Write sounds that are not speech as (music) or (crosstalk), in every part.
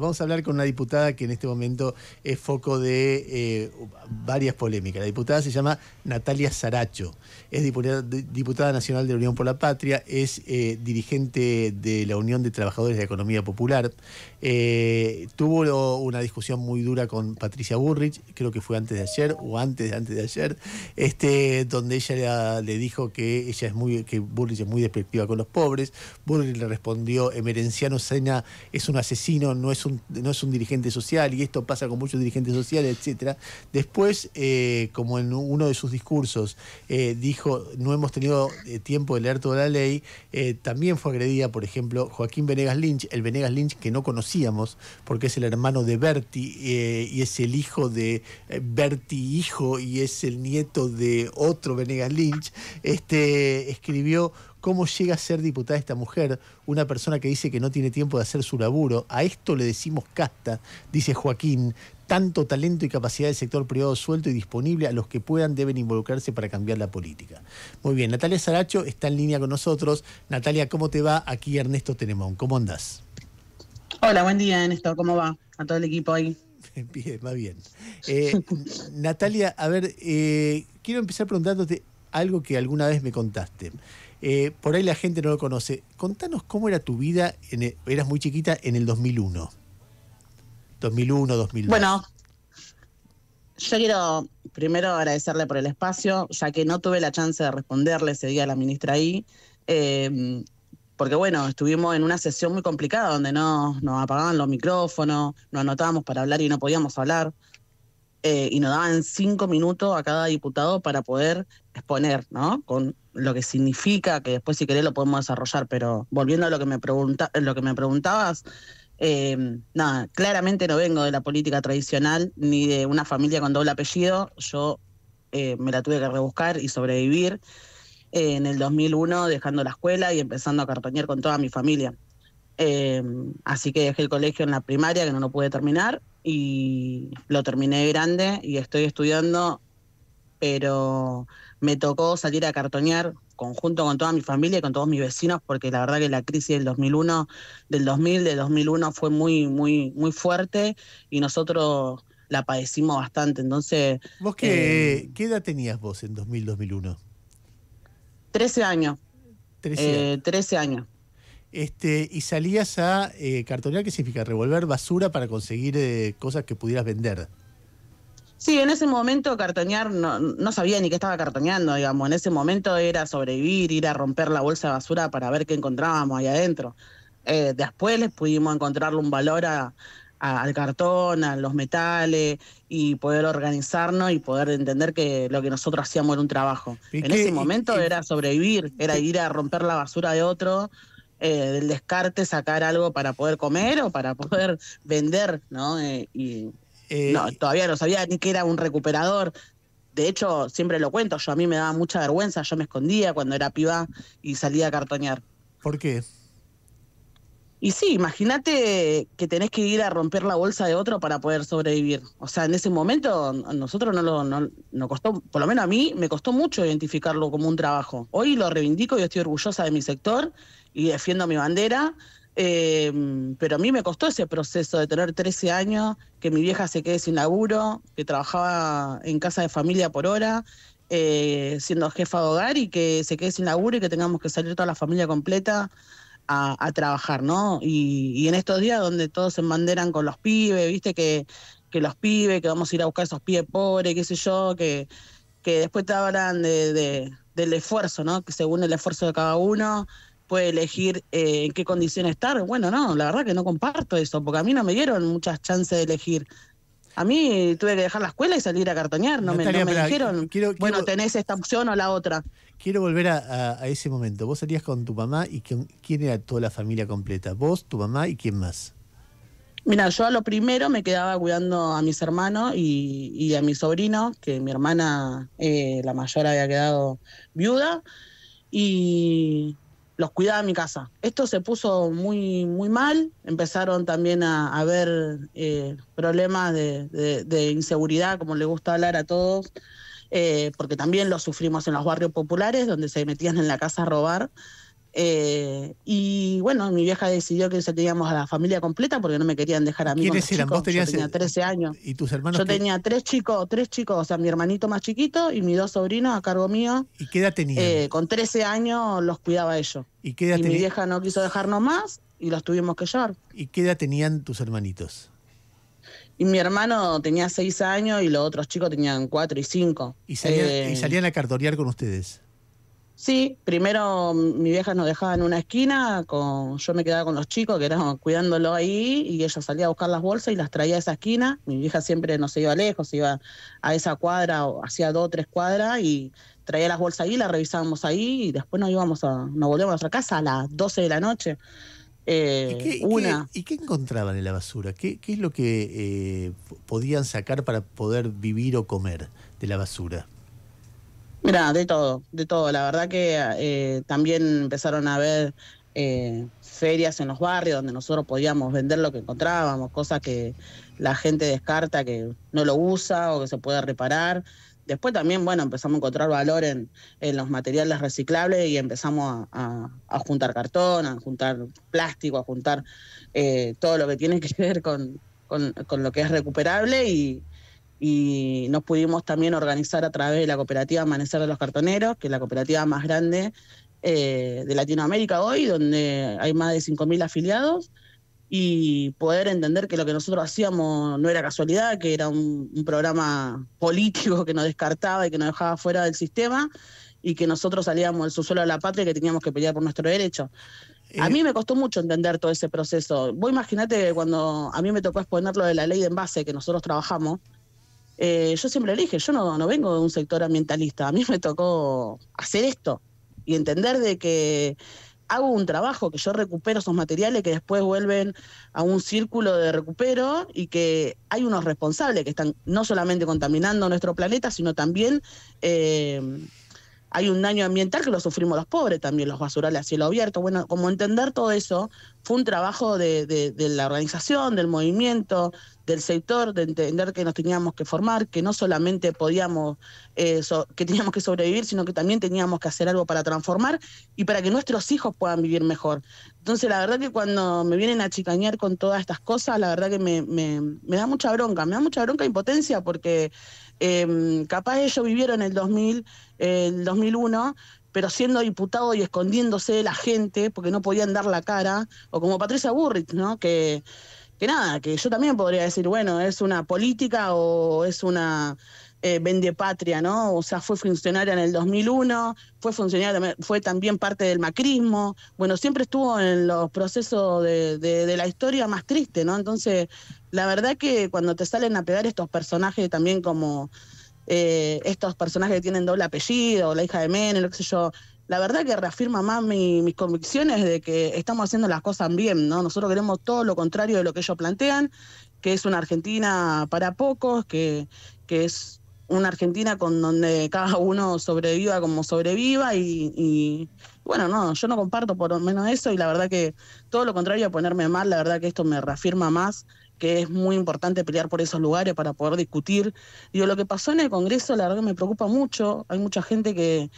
Vamos a hablar con una diputada que en este momento es foco de eh, varias polémicas. La diputada se llama Natalia Saracho, es diputada, nacional de la Unión por la Patria, es eh, dirigente de la Unión de Trabajadores de Economía Popular, eh, tuvo una discusión muy dura con Patricia Burrich, creo que fue antes de ayer o antes de antes de ayer, este, donde ella le, dijo que ella es muy, que Burrich es muy despectiva con los pobres, Burrich le respondió, Emerenciano Sena es un asesino, no es un, no es un dirigente social y esto pasa con muchos dirigentes sociales, etcétera. Después, eh, como en uno de sus discursos eh, dijo, no hemos tenido eh, tiempo de leer toda la ley, también fue agredida, por ejemplo, Joaquín Venegas Lynch, el Venegas Lynch que no conocíamos, porque es el hermano de Berti y es el hijo de Berti hijo y es el nieto de otro Venegas Lynch, este, escribió cómo llega a ser diputada esta mujer, una persona que dice que no tiene tiempo de hacer su laburo. A esto le decimos casta, dice Joaquín. Tanto talento y capacidad del sector privado suelto y disponible a los que puedan deben involucrarse para cambiar la política. Muy bien, Natalia Saracho está en línea con nosotros. Natalia, ¿cómo te va? Aquí Ernesto Tenemón, ¿cómo andás? Hola, buen día Ernesto, ¿cómo va? A todo el equipo ahí. (laughs) Bien, va bien. Eh, Natalia, a ver, eh, quiero empezar preguntándote algo que alguna vez me contaste. Eh, por ahí la gente no lo conoce. Contanos cómo era tu vida, eras muy chiquita, en el 2001. 2001, 2002. Bueno, yo quiero primero agradecerle por el espacio, ya que no tuve la chance de responderle ese día a la ministra ahí. Em, porque bueno, estuvimos en una sesión muy complicada donde no, nos apagaban los micrófonos, nos anotábamos para hablar y no podíamos hablar. Eh, y nos daban cinco minutos a cada diputado para poder exponer, ¿no? Con lo que significa, que después si querés lo podemos desarrollar, pero volviendo a lo que me, pregunta, lo que me preguntabas, eh, nada, claramente no vengo de la política tradicional ni de una familia con doble apellido, yo eh, me la tuve que rebuscar y sobrevivir eh, en el 2001 dejando la escuela y empezando a cartonear con toda mi familia. así que dejé el colegio en la primaria, que no lo pude terminar, y lo terminé grande y estoy estudiando pero me tocó salir a cartonear conjunto con toda mi familia y con todos mis vecinos, porque la verdad que la crisis del 2001, del 2000, del 2001 fue muy, muy, muy fuerte y nosotros la padecimos bastante. Entonces. ¿Vos qué, eh, edad tenías vos en 2000, 2001? 13 años. 13, eh, años. Este, y salías a eh, cartonear, ¿qué significa? Revolver basura para conseguir cosas que pudieras vender. Sí, en ese momento cartonear no, no sabía ni qué estaba cartoneando, digamos. En ese momento era sobrevivir, ir a romper la bolsa de basura para ver qué encontrábamos ahí adentro. Eh, después les pudimos encontrarle un valor a, al cartón, a los metales y poder organizarnos y poder entender que lo que nosotros hacíamos era un trabajo. En ese momento era sobrevivir, era ir a romper la basura de otro. Eh, del descarte sacar algo para poder comer o para poder vender, ¿no? Eh, y eh, no, todavía no sabía ni que era un recuperador. De hecho, siempre lo cuento, yo a mí me daba mucha vergüenza, yo me escondía cuando era piba y salía a cartonear. ¿Por qué? Y sí, imagínate que tenés que ir a romper la bolsa de otro para poder sobrevivir. O sea, en ese momento a nosotros no lo costó, por lo menos a mí me costó mucho identificarlo como un trabajo. Hoy lo reivindico y estoy orgullosa de mi sector y defiendo mi bandera Em, pero a mí me costó ese proceso de tener 13 años, que mi vieja se quede sin laburo, que trabajaba en casa de familia por hora, eh, siendo jefa de hogar y que se quede sin laburo y que tengamos que salir toda la familia completa a, trabajar, ¿no? Y, en estos días donde todos se embanderan con los pibes, ¿viste? Que, los pibes, que vamos a ir a buscar esos pibes pobres, qué sé yo, que, que después te hablan del esfuerzo, ¿no? Que según el esfuerzo de cada uno, puede elegir eh, en qué condición estar. Bueno, no, la verdad que no comparto eso, porque a mí no me dieron muchas chances de elegir. A mí tuve que dejar la escuela y salir a cartonear, no, me, dijeron, bueno, tenés esta opción o la otra. Quiero volver a, ese momento. Vos salías con tu mamá y quién era toda la familia completa. Vos, tu mamá y quién más. Mira, yo a lo primero me quedaba cuidando a mis hermanos y, a mi sobrino, que mi hermana, eh, la mayor, había quedado viuda. Y los cuidaba en mi casa. Esto se puso muy, muy mal, empezaron también a haber eh, problemas de, inseguridad, como le gusta hablar a todos, eh, porque también lo sufrimos en los barrios populares, donde se metían en la casa a robar. Eh, y bueno, mi vieja decidió que teníamos a la familia completa porque no me querían dejar a mí. ¿Quiénes eran? Vos tenías, 13 eh, años. ¿Y tus hermanos? Yo tenía tres chicos, tres chicos, o sea, mi hermanito más chiquito y mis dos sobrinos a cargo mío. ¿Y qué edad tenían? Eh, con 13 años los cuidaba ellos. ¿Y qué Mi vieja no quiso dejarnos más y los tuvimos que llevar. ¿Y qué edad tenían tus hermanitos? Y mi hermano tenía 6 años y los otros chicos tenían 4 y 5. ¿Y, salían, a cartorear con ustedes? Sí, primero mi vieja nos dejaba en una esquina, con, yo me quedaba con los chicos que eran cuidándolo ahí y ella salía a buscar las bolsas y las traía a esa esquina. Mi vieja siempre no se iba lejos, iba a esa cuadra o hacía dos o tres cuadras y traía las bolsas ahí, las revisábamos ahí y después nos íbamos a, nos volvíamos a nuestra casa a las 12 de la noche. Eh, ¿Y, qué, ¿Y qué encontraban en la basura? ¿Qué, es lo que eh, podían sacar para poder vivir o comer de la basura? Mira, de todo, de todo. La verdad que eh, también empezaron a haber eh, ferias en los barrios donde nosotros podíamos vender lo que encontrábamos, cosas que la gente descarta, que no lo usa o que se puede reparar. Después también, bueno, empezamos a encontrar valor en, en los materiales reciclables y empezamos a, juntar cartón, a juntar plástico, a juntar eh, todo lo que tiene que ver con, con, con lo que es recuperable y, y nos pudimos también organizar a través de la cooperativa Amanecer de los Cartoneros, que es la cooperativa más grande eh, de Latinoamérica hoy, donde hay más de 5.000 afiliados, y poder entender que lo que nosotros hacíamos no era casualidad, que era un, programa político que nos descartaba y que nos dejaba fuera del sistema, y que nosotros salíamos del suelo de la patria y que teníamos que pelear por nuestro derecho. Eh. A mí me costó mucho entender todo ese proceso. Vos imaginate cuando a mí me tocó exponer lo de la ley de envase que nosotros trabajamos, eh, yo siempre elige, dije, yo no, vengo de un sector ambientalista, a mí me tocó hacer esto y entender de que hago un trabajo, que yo recupero esos materiales que después vuelven a un círculo de recupero y que hay unos responsables que están no solamente contaminando nuestro planeta, sino también eh, hay un daño ambiental que lo sufrimos los pobres también, los basurales a cielo abierto. Bueno, como entender todo eso, fue un trabajo de, la organización, del movimiento, del sector, de entender que nos teníamos que formar, que no solamente podíamos, eh, que teníamos que sobrevivir, sino que también teníamos que hacer algo para transformar y para que nuestros hijos puedan vivir mejor. Entonces, la verdad que cuando me vienen a chicañar con todas estas cosas, la verdad que me, da mucha bronca, me da mucha bronca e impotencia porque em, capaz ellos vivieron el 2000, el 2001, pero siendo diputado y escondiéndose de la gente porque no podían dar la cara, o como Patricia burrit ¿no? Que, que nada, que yo también podría decir, bueno, es una política o es una eh, patria, ¿no? O sea, fue funcionaria en el 2001, fue funcionaria, fue también parte del macrismo, bueno, siempre estuvo en los procesos de, la historia más triste, ¿no? Entonces, la verdad que cuando te salen a pegar estos personajes también como... Eh, estos personajes que tienen doble apellido, o la hija de Menem, lo que sé yo, la verdad que reafirma más mis convicciones de que estamos haciendo las cosas bien, ¿no? Nosotros queremos todo lo contrario de lo que ellos plantean, que es una Argentina para pocos, que, que es una Argentina con donde cada uno sobreviva como sobreviva y, bueno, no, yo no comparto por lo menos eso y la verdad que todo lo contrario a ponerme mal, la verdad que esto me reafirma más que es muy importante pelear por esos lugares para poder discutir. Digo, lo que pasó en el Congreso, la verdad que me preocupa mucho, hay mucha gente que,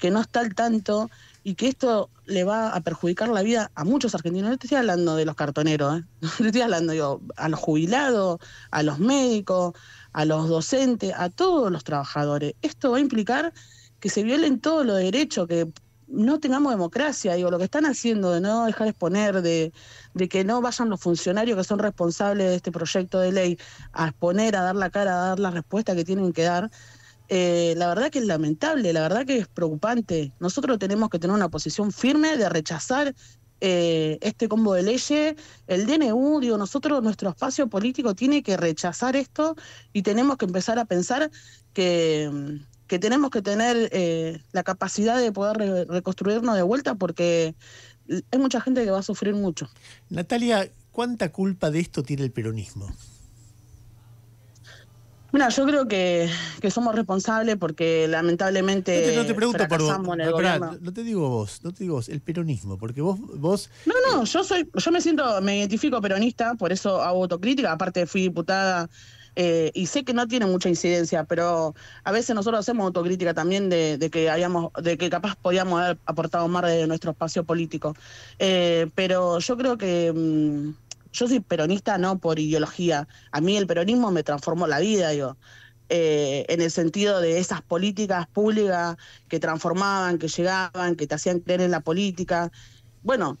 que no está al tanto y que esto le va a perjudicar la vida a muchos argentinos. No te estoy hablando de los cartoneros, ¿eh? (laughs) no estoy hablando yo, a los jubilados, a los médicos, a los docentes, a todos los trabajadores. Esto va a implicar que se violen todos los derechos, que no tengamos democracia, digo, lo que están haciendo de no dejar exponer, de, de que no vayan los funcionarios que son responsables de este proyecto de ley a exponer, a dar la cara, a dar la respuesta que tienen que dar, eh, la verdad que es lamentable, la verdad que es preocupante. Nosotros tenemos que tener una posición firme de rechazar eh, este combo de leyes, el DNU, digo, nosotros, nuestro espacio político tiene que rechazar esto y tenemos que empezar a pensar que, tenemos que tener eh, la capacidad de poder reconstruirnos de vuelta porque hay mucha gente que va a sufrir mucho. Natalia, ¿cuánta culpa de esto tiene el peronismo? Mira, yo creo que, somos responsables porque lamentablemente. No te, pregunto por no te digo vos, no te digo el peronismo, porque vos. vos no, no, eh, yo soy, yo me siento, me identifico peronista, por eso hago autocrítica, aparte fui diputada eh, y sé que no tiene mucha incidencia, pero a veces nosotros hacemos autocrítica también de, que hayamos, de que capaz podíamos haber aportado más de nuestro espacio político. Eh, pero yo creo que. Mm, yo soy peronista no por ideología, a mí el peronismo me transformó la vida, digo. Eh, en el sentido de esas políticas públicas que transformaban, que llegaban, que te hacían creer en la política. Bueno,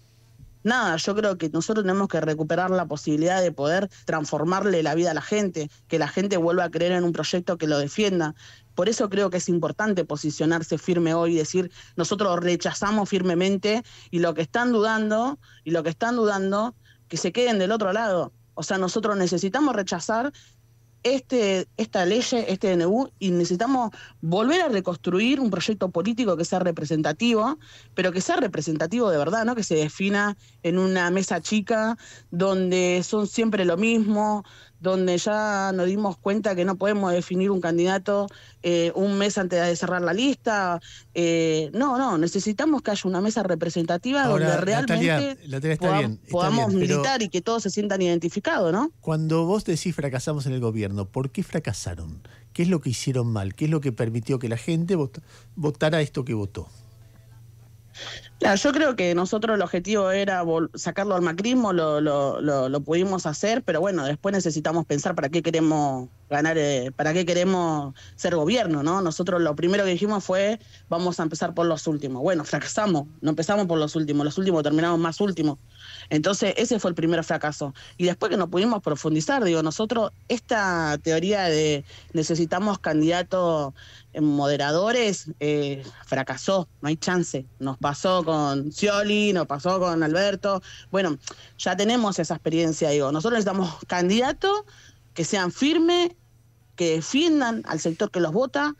nada, yo creo que nosotros tenemos que recuperar la posibilidad de poder transformarle la vida a la gente, que la gente vuelva a creer en un proyecto que lo defienda. Por eso creo que es importante posicionarse firme hoy y decir, nosotros rechazamos firmemente y lo que están dudando, y lo que están dudando que se queden del otro lado. O sea, nosotros necesitamos rechazar este, esta ley, este DNU, y necesitamos volver a reconstruir un proyecto político que sea representativo, pero que sea representativo de verdad, ¿no? Que se defina en una mesa chica donde son siempre lo mismo, donde ya nos dimos cuenta que no podemos definir un candidato eh, un mes antes de cerrar la lista. Eh, no, no, necesitamos que haya una mesa representativa donde realmente podamos militar y que todos se sientan identificados, ¿no? Cuando vos decís fracasamos en el gobierno, ¿por qué fracasaron? ¿Qué es lo que hicieron mal? ¿Qué es lo que permitió que la gente votara esto que votó? yo creo que nosotros el objetivo era sacarlo al macrismo, lo, lo, lo pudimos hacer, pero bueno, después necesitamos pensar para qué queremos ganar, eh, ¿para qué queremos ser gobierno? ¿no? Nosotros lo primero que dijimos fue, vamos a empezar por los últimos. Bueno, fracasamos, no empezamos por los últimos, los últimos terminamos más últimos. Entonces, ese fue el primer fracaso. Y después que nos pudimos profundizar, digo, nosotros esta teoría de necesitamos candidatos eh, moderadores eh, fracasó, no hay chance. Nos pasó con Scioli, nos pasó con Alberto. Bueno, ya tenemos esa experiencia, digo, nosotros necesitamos candidatos que sean firmes que defiendan al sector que los vota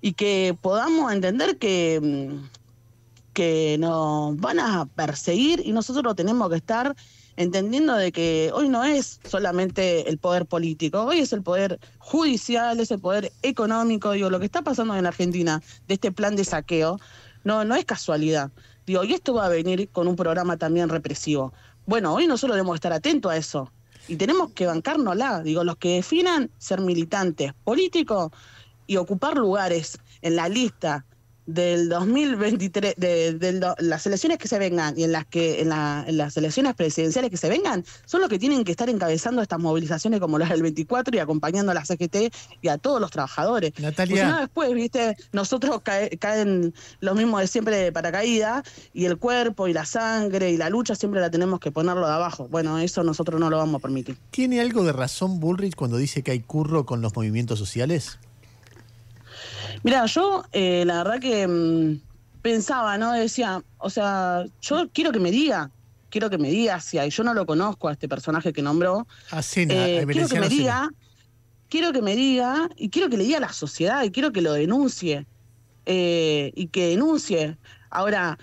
y que podamos entender que, mm, que nos van a perseguir y nosotros tenemos que estar entendiendo de que hoy no es solamente el poder político, hoy es el poder judicial, es el poder económico, digo, lo que está pasando en Argentina de este plan de saqueo no, no es casualidad. Digo, y esto va a venir con un programa también represivo. Bueno, hoy nosotros debemos estar atentos a eso y tenemos que la... Digo, los que definan ser militantes políticos y ocupar lugares en la lista del 2023, de, las elecciones que se vengan y en las que en, las elecciones presidenciales que se vengan, son los que tienen que estar encabezando estas movilizaciones como las del 24 y acompañando a la CGT y a todos los trabajadores. Natalia. después, viste, nosotros caen los mismos de siempre de paracaídas y el cuerpo y la sangre y la lucha siempre la tenemos que ponerlo de abajo. Bueno, eso nosotros no lo vamos a permitir. ¿Tiene algo de razón Bullrich cuando dice que hay curro con los movimientos sociales? Mira, yo eh, la verdad que mm, pensaba, ¿no? Decía, o sea, yo quiero que me diga, quiero que me diga si y yo no lo conozco a este personaje que nombró. Así, ah, eh, quiero que me diga, quiero que me diga, y quiero que le diga a la sociedad, y quiero que lo denuncie, eh, y que denuncie. Ahora,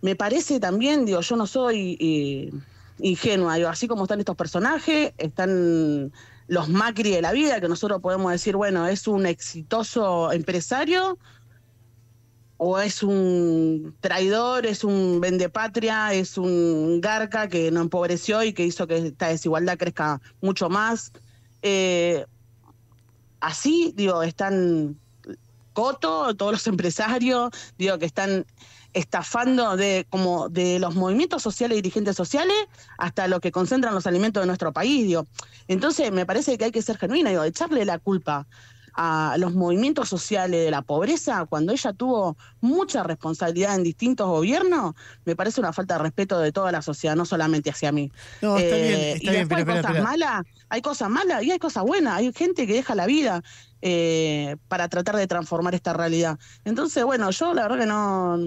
me parece también, digo, yo no soy eh, ingenua, digo, así como están estos personajes, están los Macri de la vida, que nosotros podemos decir, bueno, es un exitoso empresario o es un traidor, es un patria, es un garca que nos empobreció y que hizo que esta desigualdad crezca mucho más. Eh, así, digo, están Coto, todos los empresarios, digo, que están estafando de, como de los movimientos sociales y dirigentes sociales hasta lo que concentran los alimentos de nuestro país. Digo. Entonces me parece que hay que ser genuina, echarle la culpa a los movimientos sociales de la pobreza cuando ella tuvo mucha responsabilidad en distintos gobiernos, me parece una falta de respeto de toda la sociedad, no solamente hacia mí. No, eh, y hay cosas malas, hay cosas malas y hay cosas buenas, hay gente que deja la vida eh, para tratar de transformar esta realidad. Entonces, bueno, yo la verdad que no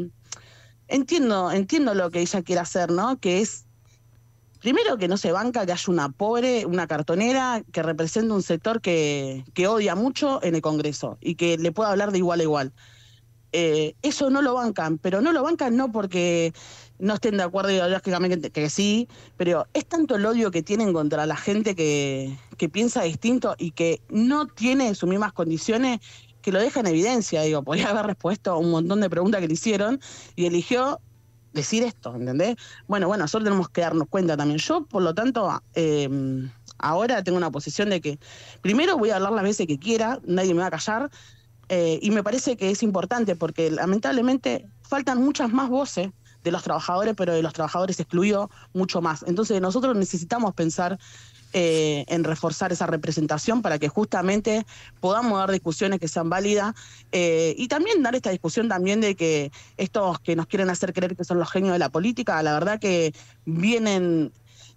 entiendo, entiendo lo que ella quiere hacer, ¿no? Que es primero que no se banca que haya una pobre, una cartonera que representa un sector que, odia mucho en el Congreso y que le pueda hablar de igual a igual. Eh, eso no lo bancan, pero no lo bancan no porque no estén de acuerdo ideológicamente, que sí, pero es tanto el odio que tienen contra la gente que, que piensa distinto y que no tiene sus mismas condiciones que lo deja en evidencia, digo, podría haber respuesto a un montón de preguntas que le hicieron y eligió decir esto, ¿entendés? Bueno, bueno, nosotros tenemos que darnos cuenta también. Yo, por lo tanto, ah, em, ahora tengo una posición de que primero voy a hablar las veces que quiera, nadie me va a callar, eh, y me parece que es importante porque lamentablemente faltan muchas más voces de los trabajadores, pero de los trabajadores excluidos excluyó mucho más. Entonces nosotros necesitamos pensar eh, en reforzar esa representación para que justamente podamos dar discusiones que sean válidas eh, y también dar esta discusión también de que estos que nos quieren hacer creer que son los genios de la política, la verdad que vienen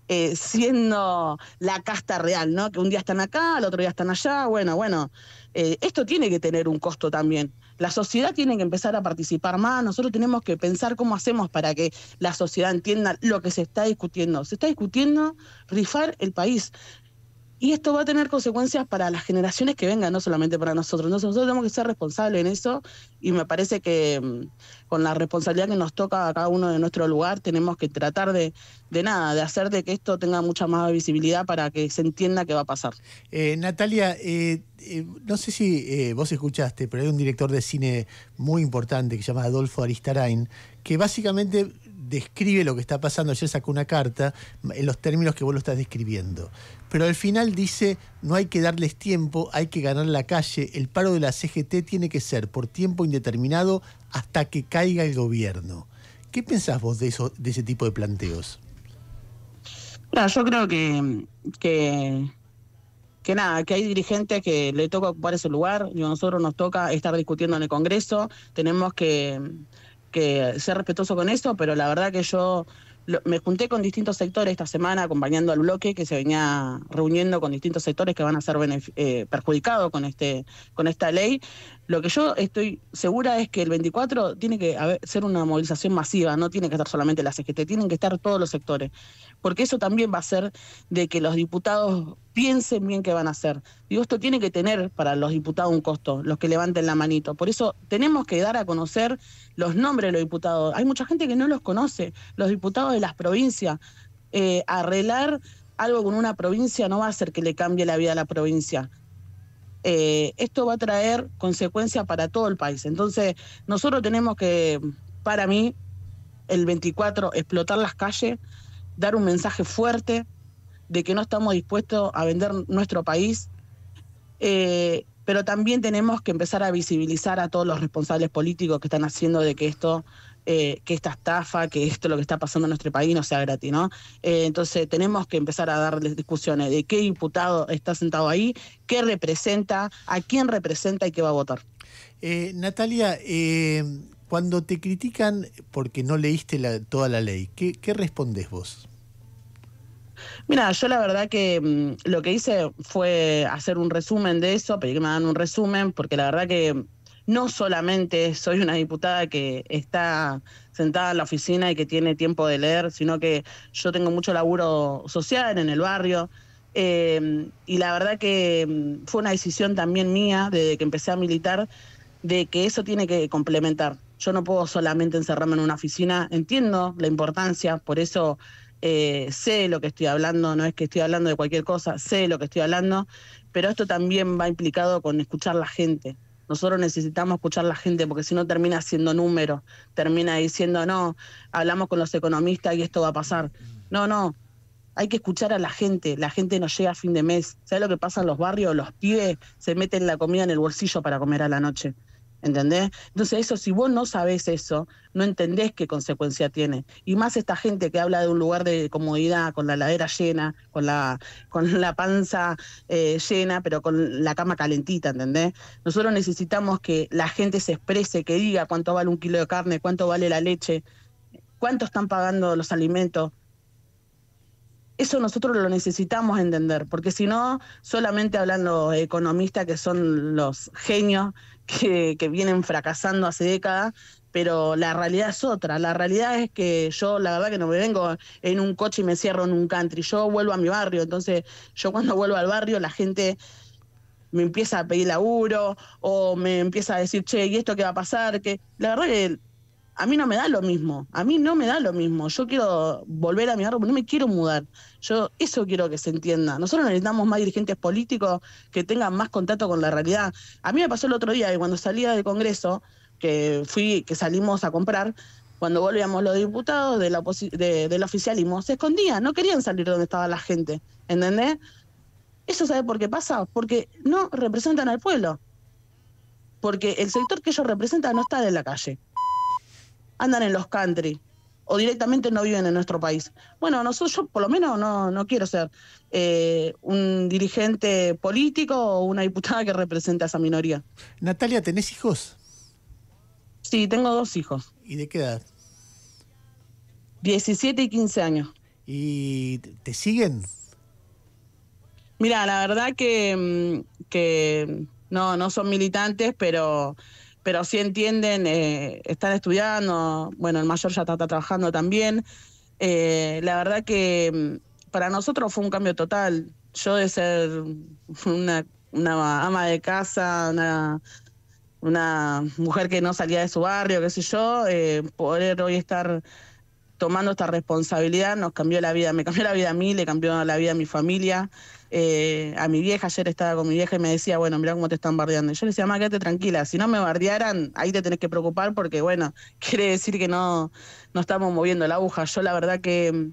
eh, siendo la casta real, ¿no? Que un día están acá, al otro día están allá, bueno, bueno, esto tiene que tener un costo también. La sociedad tiene que empezar a participar más, nosotros tenemos que pensar cómo hacemos para que la sociedad entienda lo que se está discutiendo. Se está discutiendo rifar el país. Y esto va a tener consecuencias para las generaciones que vengan, no solamente para nosotros. nosotros tenemos que ser responsables en eso y me parece que mm, con la responsabilidad que nos toca a cada uno de nuestro lugar tenemos que tratar de, nada, de hacer de que esto tenga mucha más visibilidad para que se entienda qué va a pasar. Eh, Natalia, eh, eh, no sé si vos escuchaste, pero hay un director de cine muy importante que se llama Adolfo Aristarain, que básicamente describe lo que está pasando. Ayer sacó una carta en los términos que vos lo estás describiendo pero al final dice, no hay que darles tiempo, hay que ganar la calle, el paro de la CGT tiene que ser por tiempo indeterminado hasta que caiga el gobierno. ¿Qué pensás vos de, eso, de ese tipo de planteos? yo creo que, que, nada, que hay dirigentes que le toca ocupar ese lugar y a nosotros nos toca estar discutiendo en el Congreso, tenemos que, que ser respetuosos con eso, pero la verdad que yo me junté con distintos sectores esta semana acompañando al bloque que se venía reuniendo con distintos sectores que van a ser eh, perjudicados con, este, con esta ley. Lo que yo estoy segura es que el 24 tiene que ser una movilización masiva, no tiene que estar solamente la CGT, tienen que estar todos los sectores, porque eso también va a ser de que los diputados piensen bien qué van a hacer. Digo, esto tiene que tener para los diputados un costo, los que levanten la manito. Por eso tenemos que dar a conocer los nombres de los diputados. Hay mucha gente que no los conoce, los diputados de las provincias. Eh, arreglar algo con una provincia no va a hacer que le cambie la vida a la provincia eh, esto va a traer consecuencias para todo el país. Entonces, nosotros tenemos que, para mí, el 24, explotar las calles, dar un mensaje fuerte de que no estamos dispuestos a vender nuestro país, eh, pero también tenemos que empezar a visibilizar a todos los responsables políticos que están haciendo de que esto eh, que esta estafa, que esto lo que está pasando en nuestro país no sea gratis, ¿no? Eh, entonces tenemos que empezar a darles discusiones de qué diputado está sentado ahí, qué representa, a quién representa y qué va a votar. Eh, Natalia, cuando te critican porque no leíste toda la ley, ¿qué, respondes vos? Mira, yo la verdad que mm, lo que hice fue hacer un resumen de eso, pedir que me dan un resumen, porque la verdad que no solamente soy una diputada que está sentada en la oficina y que tiene tiempo de leer, sino que yo tengo mucho laburo social en el barrio. Eh, y la verdad que mm, fue una decisión también mía desde que empecé a militar de que eso tiene que complementar. Yo no puedo solamente encerrarme en una oficina, entiendo la importancia, por eso eh, sé lo que estoy hablando, no es que estoy hablando de cualquier cosa, sé lo que estoy hablando, pero esto también va implicado con escuchar la gente, nosotros necesitamos escuchar a la gente porque si no termina siendo números, termina diciendo, no, hablamos con los economistas y esto va a pasar. No, no, hay que escuchar a la gente, la gente no llega a fin de mes. ¿Sabes lo que pasa en los barrios? Los pibes se meten la comida en el bolsillo para comer a la noche. ¿Entendés? Entonces eso, si vos no sabés eso, no entendés qué consecuencia tiene. Y más esta gente que habla de un lugar de comodidad, con la ladera llena, con la, con la panza eh, llena, pero con la cama calentita, ¿entendés? Nosotros necesitamos que la gente se exprese, que diga cuánto vale un kilo de carne, cuánto vale la leche, cuánto están pagando los alimentos. Eso nosotros lo necesitamos entender, porque si no, solamente hablan los economistas que son los genios que, vienen fracasando hace décadas, pero la realidad es otra. La realidad es que yo, la verdad, que no me vengo en un coche y me cierro en un country. Yo vuelvo a mi barrio. Entonces, yo cuando vuelvo al barrio, la gente me empieza a pedir laburo o me empieza a decir, che, ¿y esto qué va a pasar? Que la verdad que a mí no me da lo mismo, a mí no me da lo mismo, yo quiero volver a mi árbol, no me quiero mudar, yo eso quiero que se entienda, nosotros necesitamos más dirigentes políticos que tengan más contacto con la realidad. A mí me pasó el otro día que cuando salía del Congreso, que fui, que salimos a comprar, cuando volvíamos los diputados de la del oficialismo, se escondían, no querían salir donde estaba la gente, ¿entendés? ¿Eso sabe por qué pasa? Porque no representan al pueblo, porque el sector que ellos representan no está en la calle andan en los country o directamente no viven en nuestro país. Bueno, nosotros, yo por lo menos no, no quiero ser eh, un dirigente político o una diputada que represente a esa minoría. Natalia, ¿tenés hijos? Sí, tengo dos hijos. ¿Y de qué edad? 17 y 15 años. ¿Y te siguen? Mira, la verdad que, mm, que no, no son militantes, pero pero sí entienden, eh, están estudiando, bueno, el mayor ya está, trabajando también. Eh, la verdad que mm, para nosotros fue un cambio total. Yo de ser una, ama de casa, una, una, mujer que no salía de su barrio, qué sé yo, eh, poder hoy estar tomando esta responsabilidad nos cambió la vida, me cambió la vida a mí, le cambió la vida a mi familia, eh, a mi vieja, ayer estaba con mi vieja y me decía, bueno, mira cómo te están bardeando. Y yo le decía, mamá, quédate tranquila, si no me bardearan, ahí te tenés que preocupar porque, bueno, (laughs) quiere decir que no, no estamos moviendo la aguja. Yo la verdad que,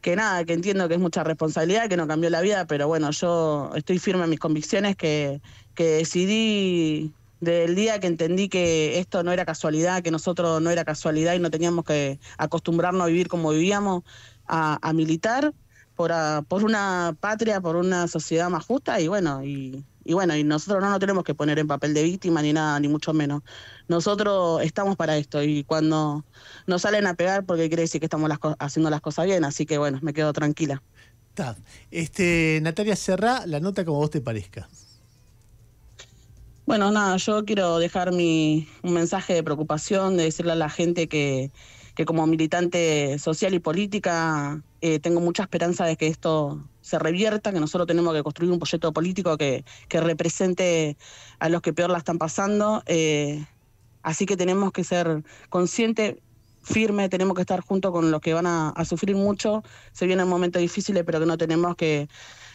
que nada, que entiendo que es mucha responsabilidad, que no cambió la vida, pero bueno, yo estoy firme en mis convicciones que, que decidí del día que entendí que esto no era casualidad, que nosotros no era casualidad y no teníamos que acostumbrarnos a vivir como vivíamos, a, militar por, a, por una patria, por una sociedad más justa y bueno, y, bueno, y nosotros no nos tenemos que poner en papel de víctima ni nada, ni mucho menos. Nosotros estamos para esto y cuando nos salen a pegar porque quiere decir que estamos haciendo las cosas bien, así que bueno, me quedo tranquila. Este, Natalia, Serra, la nota como vos te parezca. Bueno, nada, yo quiero dejar mi, un mensaje de preocupación, de decirle a la gente que, como militante social y política eh, tengo mucha esperanza de que esto se revierta, que nosotros tenemos que construir un proyecto político que, que represente a los que peor la están pasando. Eh, así que tenemos que ser conscientes firmes, tenemos que estar junto con los que van a, a, sufrir mucho. Se vienen momentos difíciles, pero que no tenemos que,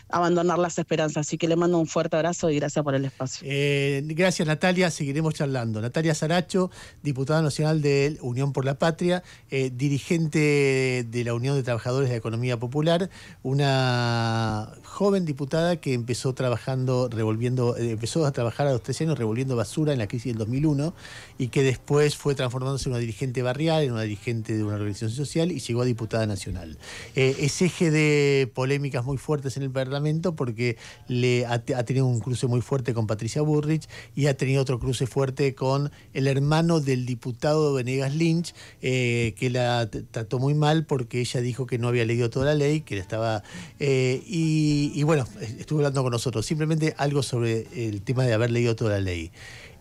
abandonar las esperanzas. Así que le mando un fuerte abrazo y gracias por el espacio. Eh, gracias Natalia, seguiremos charlando. Natalia Saracho, diputada nacional de Unión por la Patria, eh, dirigente de la Unión de Trabajadores de Economía Popular, una joven diputada que empezó trabajando, revolviendo, eh, empezó a trabajar a los 13 años revolviendo basura en la crisis del 2001 y que después fue transformándose en una dirigente barrial, en una dirigente de una organización social y llegó a diputada nacional. es eje de polémicas muy fuertes en el Parlamento porque le ha, tenido un cruce muy fuerte con Patricia Burrich y ha tenido otro cruce fuerte con el hermano del diputado Venegas Lynch, eh, que la trató muy mal porque ella dijo que no había leído toda la ley, que le estaba... Eh, y, y, bueno, estuvo hablando con nosotros, simplemente algo sobre el tema de haber leído toda la ley.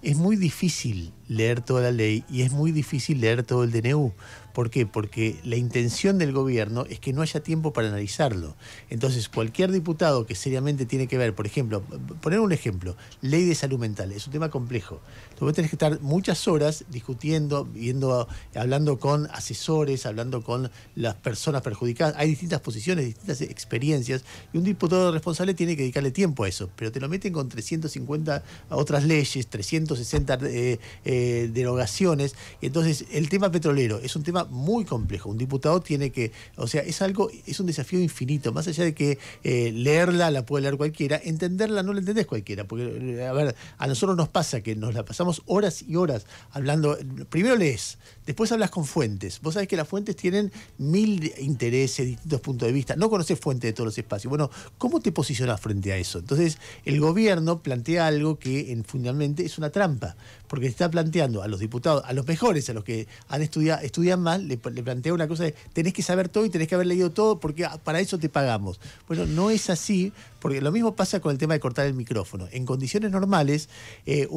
Es muy difícil leer toda la ley y es muy difícil leer todo el DNU ¿Por qué? Porque la intención del gobierno es que no haya tiempo para analizarlo. Entonces, cualquier diputado que seriamente tiene que ver, por ejemplo, poner un ejemplo, ley de salud mental, es un tema complejo. Entonces vos tenés que estar muchas horas discutiendo, viendo, hablando con asesores, hablando con las personas perjudicadas. Hay distintas posiciones, distintas experiencias, y un diputado responsable tiene que dedicarle tiempo a eso. Pero te lo meten con 350 otras leyes, 360 eh, eh, derogaciones. entonces, el tema petrolero es un tema muy complejo. Un diputado tiene que, o sea, es algo, es un desafío infinito, más allá de que eh, leerla la puede leer cualquiera, entenderla no la entendés cualquiera. Porque, a ver, a nosotros nos pasa que nos la pasamos horas y horas hablando. Primero lees, Después hablas con fuentes. Vos sabés que las fuentes tienen mil intereses, distintos puntos de vista. No conoces fuentes de todos los espacios. Bueno, ¿cómo te posicionas frente a eso? Entonces, el gobierno plantea algo que fundamentalmente es una trampa, porque está planteando a los diputados, a los mejores, a los que han estudiado, estudian mal, le, plantea una cosa de tenés que saber todo y tenés que haber leído todo porque ah, para eso te pagamos. Bueno, no es así, porque lo mismo pasa con el tema de cortar el micrófono. En condiciones normales, eh,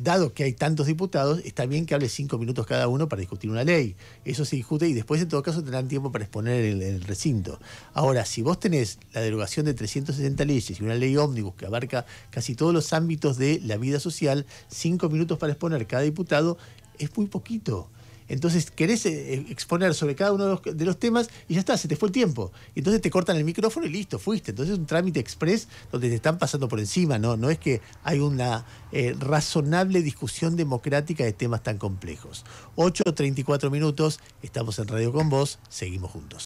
dado que hay tantos diputados, está bien que hable cinco minutos cada uno para discutir una ley. Eso se discute y después en todo caso tendrán tiempo para exponer el, el recinto. Ahora, si vos tenés la derogación de 360 leyes y una ley ómnibus que abarca casi todos los ámbitos de la vida social, cinco minutos para exponer cada diputado es muy poquito. Entonces querés eh, exponer sobre cada uno de los, temas y ya está, se te fue el tiempo. Y Entonces te cortan el micrófono y listo, fuiste. Entonces es un trámite express donde te están pasando por encima, ¿no? No es que hay una eh, razonable discusión democrática de temas tan complejos. 8.34 minutos, estamos en Radio con vos, seguimos juntos.